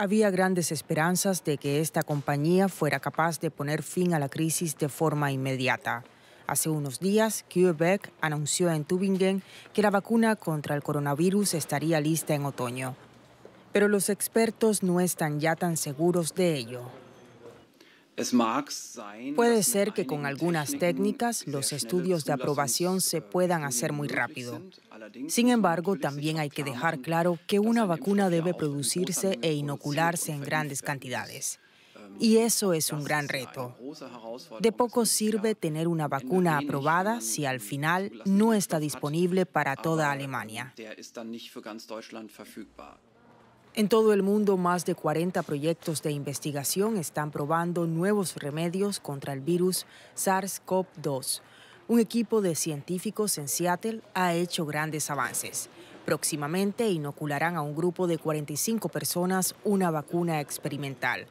había grandes esperanzas de que esta compañía fuera capaz de poner fin a la crisis de forma inmediata. Hace unos días, Quebec anunció en Tübingen que la vacuna contra el coronavirus estaría lista en otoño. Pero los expertos no están ya tan seguros de ello. Puede ser que con algunas técnicas los estudios de aprobación se eh, puedan hacer muy rápido. Sin embargo, también hay que dejar claro que una vacuna debe producirse e inocularse en grandes cantidades. Um, y eso es un gran reto. De poco sirve tener una vacuna aprobada si al final no está disponible para toda Alemania. En todo el mundo, más de 40 proyectos de investigación están probando nuevos remedios contra el virus SARS-CoV-2. Un equipo de científicos en Seattle ha hecho grandes avances. Próximamente inocularán a un grupo de 45 personas una vacuna experimental.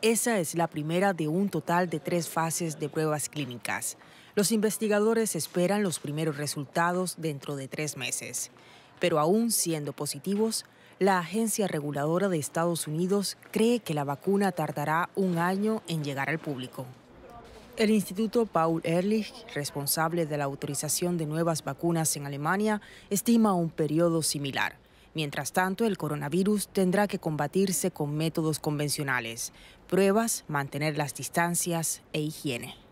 Esa es la primera de un total de tres fases de pruebas clínicas. Los investigadores esperan los primeros resultados dentro de tres meses. Pero aún siendo positivos, la agencia reguladora de Estados Unidos cree que la vacuna tardará un año en llegar al público. El Instituto Paul Ehrlich, responsable de la autorización de nuevas vacunas en Alemania, estima un periodo similar. Mientras tanto, el coronavirus tendrá que combatirse con métodos convencionales, pruebas, mantener las distancias e higiene.